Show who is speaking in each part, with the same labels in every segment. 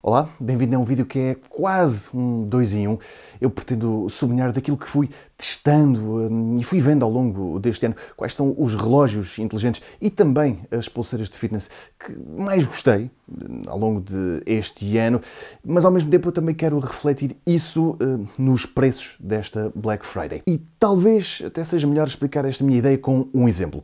Speaker 1: Olá, bem-vindo a um vídeo que é quase um 2 em 1. Um. Eu pretendo sublinhar daquilo que fui testando hum, e fui vendo ao longo deste ano quais são os relógios inteligentes e também as pulseiras de fitness que mais gostei hum, ao longo deste de ano, mas ao mesmo tempo eu também quero refletir isso hum, nos preços desta Black Friday. E talvez até seja melhor explicar esta minha ideia com um exemplo.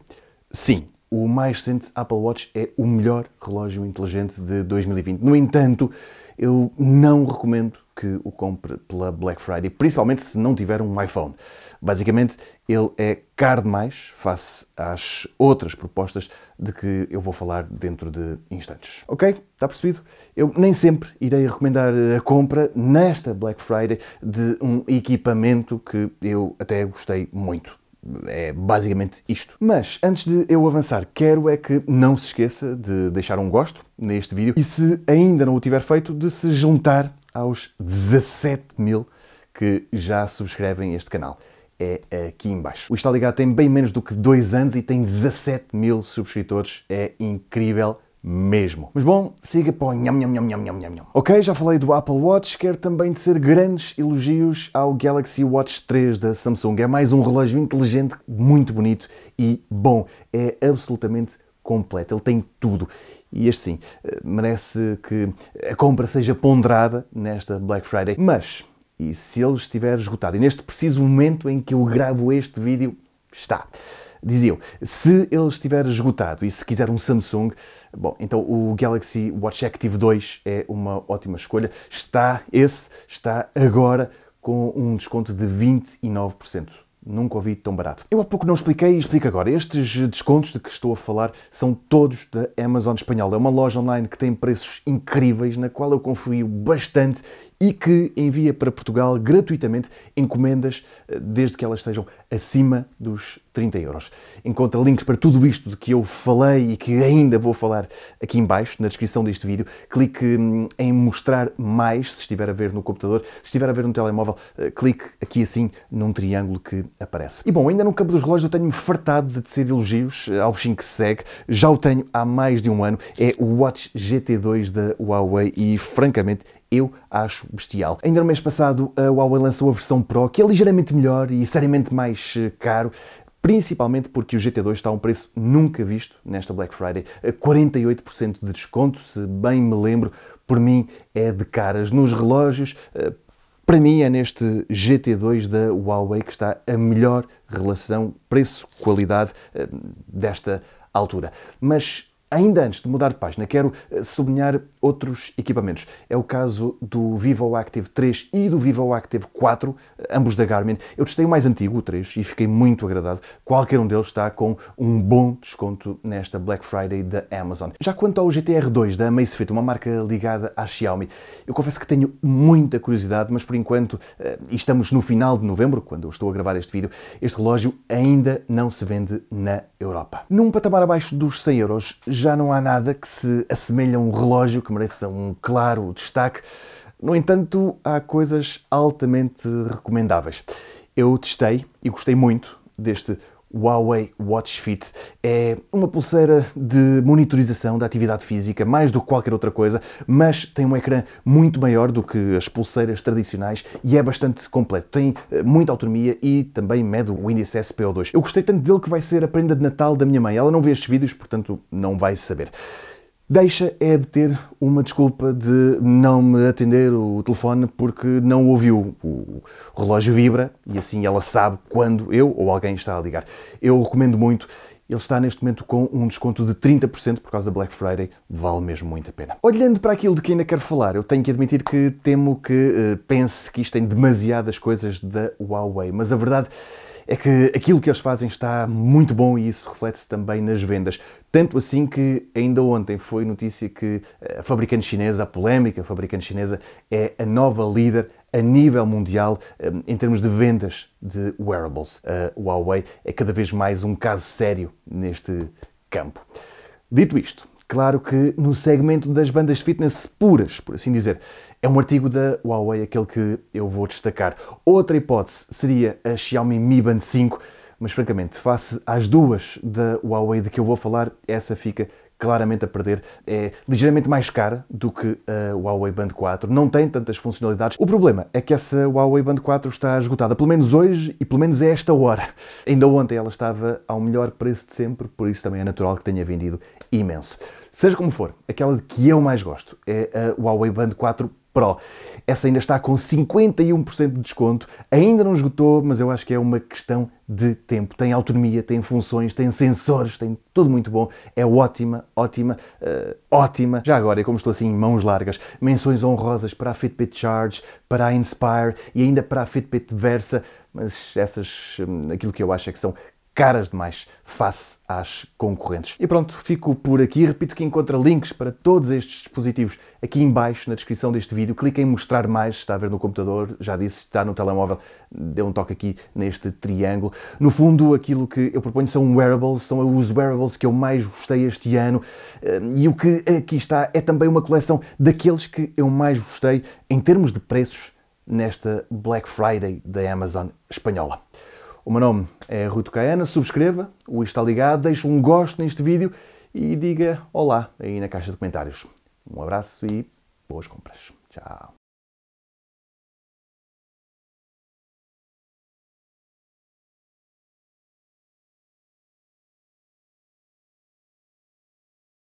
Speaker 1: Sim, o mais recente Apple Watch é o melhor relógio inteligente de 2020. No entanto, eu não recomendo que o compre pela Black Friday, principalmente se não tiver um iPhone. Basicamente, ele é caro demais face às outras propostas de que eu vou falar dentro de instantes. Ok? Está percebido? Eu nem sempre irei recomendar a compra nesta Black Friday de um equipamento que eu até gostei muito é basicamente isto. Mas antes de eu avançar, quero é que não se esqueça de deixar um gosto neste vídeo e se ainda não o tiver feito, de se juntar aos 17 mil que já subscrevem este canal. É aqui embaixo. O Está Ligado tem bem menos do que dois anos e tem 17 mil subscritores. É incrível mesmo. Mas bom, siga para o nham, nham, nham, nham, nham, nham. Ok, já falei do Apple Watch, quero também ser grandes elogios ao Galaxy Watch 3 da Samsung. É mais um relógio inteligente, muito bonito e bom. É absolutamente completo, ele tem tudo. E este sim, eh, merece que a compra seja ponderada nesta Black Friday. Mas, e se ele estiver esgotado? E neste preciso momento em que eu gravo este vídeo, está diziam, eu, se ele estiver esgotado e se quiser um Samsung, bom, então o Galaxy Watch Active 2 é uma ótima escolha. Está esse, está agora com um desconto de 29%. Nunca ouvi tão barato. Eu há pouco não expliquei e explico agora. Estes descontos de que estou a falar são todos da Amazon Espanhola. É uma loja online que tem preços incríveis, na qual eu confio bastante e que envia para Portugal gratuitamente encomendas eh, desde que elas estejam acima dos 30 euros. Encontra links para tudo isto de que eu falei e que ainda vou falar aqui embaixo na descrição deste vídeo. Clique hum, em mostrar mais se estiver a ver no computador. Se estiver a ver no telemóvel, eh, clique aqui assim num triângulo que aparece. E bom, ainda no campo dos relógios eu tenho-me fartado de tecer elogios eh, ao bichinho que segue. Já o tenho há mais de um ano. É o Watch GT2 da Huawei e, francamente, eu acho bestial. Ainda no mês passado, a Huawei lançou a versão Pro, que é ligeiramente melhor e seriamente mais eh, caro, principalmente porque o GT2 está a um preço nunca visto nesta Black Friday, 48% de desconto, se bem me lembro, por mim é de caras nos relógios. Eh, para mim é neste GT2 da Huawei que está a melhor relação preço-qualidade eh, desta altura. Mas Ainda antes de mudar de página, quero eh, sublinhar outros equipamentos. É o caso do Vivo Active 3 e do Vivo Active 4, eh, ambos da Garmin. Eu testei o mais antigo, o 3, e fiquei muito agradado. Qualquer um deles está com um bom desconto nesta Black Friday da Amazon. Já quanto ao GTR 2 da Fit, uma marca ligada à Xiaomi, eu confesso que tenho muita curiosidade, mas por enquanto, e eh, estamos no final de novembro, quando eu estou a gravar este vídeo, este relógio ainda não se vende na Europa. Num patamar abaixo dos 100 euros, já não há nada que se assemelhe a um relógio que mereça um claro destaque. No entanto, há coisas altamente recomendáveis. Eu testei e gostei muito deste Huawei Watch Fit. É uma pulseira de monitorização da atividade física, mais do que qualquer outra coisa, mas tem um ecrã muito maior do que as pulseiras tradicionais e é bastante completo. Tem eh, muita autonomia e também mede o índice SPO2. Eu gostei tanto dele que vai ser a prenda de Natal da minha mãe. Ela não vê estes vídeos, portanto não vai saber deixa é de ter uma desculpa de não me atender o telefone porque não ouviu. O relógio vibra e assim ela sabe quando eu ou alguém está a ligar. Eu recomendo muito. Ele está neste momento com um desconto de 30% por causa da Black Friday, vale mesmo muito a pena. Olhando para aquilo de que ainda quero falar, eu tenho que admitir que temo que uh, pense que isto tem demasiadas coisas da Huawei, mas a verdade é que aquilo que eles fazem está muito bom e isso reflete-se também nas vendas. Tanto assim que ainda ontem foi notícia que a fabricante chinesa, a polémica a fabricante chinesa, é a nova líder a nível mundial eh, em termos de vendas de wearables. A eh, Huawei é cada vez mais um caso sério neste campo. Dito isto, claro que no segmento das bandas fitness puras, por assim dizer, é um artigo da Huawei, aquele que eu vou destacar. Outra hipótese seria a Xiaomi Mi Band 5, mas francamente, face às duas da Huawei de que eu vou falar, essa fica claramente a perder. É ligeiramente mais cara do que a Huawei Band 4, não tem tantas funcionalidades. O problema é que essa Huawei Band 4 está esgotada, pelo menos hoje e pelo menos a esta hora. Ainda ontem ela estava ao melhor preço de sempre, por isso também é natural que tenha vendido imenso. Seja como for, aquela de que eu mais gosto é a Huawei Band 4 Pro. Essa ainda está com 51% de desconto, ainda não esgotou, mas eu acho que é uma questão de tempo. Tem autonomia, tem funções, tem sensores, tem tudo muito bom. É ótima, ótima, uh, ótima. Já agora, e como estou assim, mãos largas, menções honrosas para a Fitbit Charge, para a Inspire e ainda para a Fitbit Versa, mas essas, hum, aquilo que eu acho é que são caras demais face às concorrentes. E pronto, fico por aqui. Repito que encontra links para todos estes dispositivos aqui embaixo na descrição deste vídeo. Clique em mostrar mais, está a ver no computador, já disse, está no telemóvel, dê um toque aqui neste triângulo. No fundo, aquilo que eu proponho são wearables, são os wearables que eu mais gostei este ano eh, e o que aqui está é também uma coleção daqueles que eu mais gostei em termos de preços nesta Black Friday da Amazon espanhola. O meu nome é Ruto Caiana, subscreva, o Está Ligado, deixe um gosto neste vídeo e diga olá aí na caixa de comentários. Um abraço e boas compras. Tchau.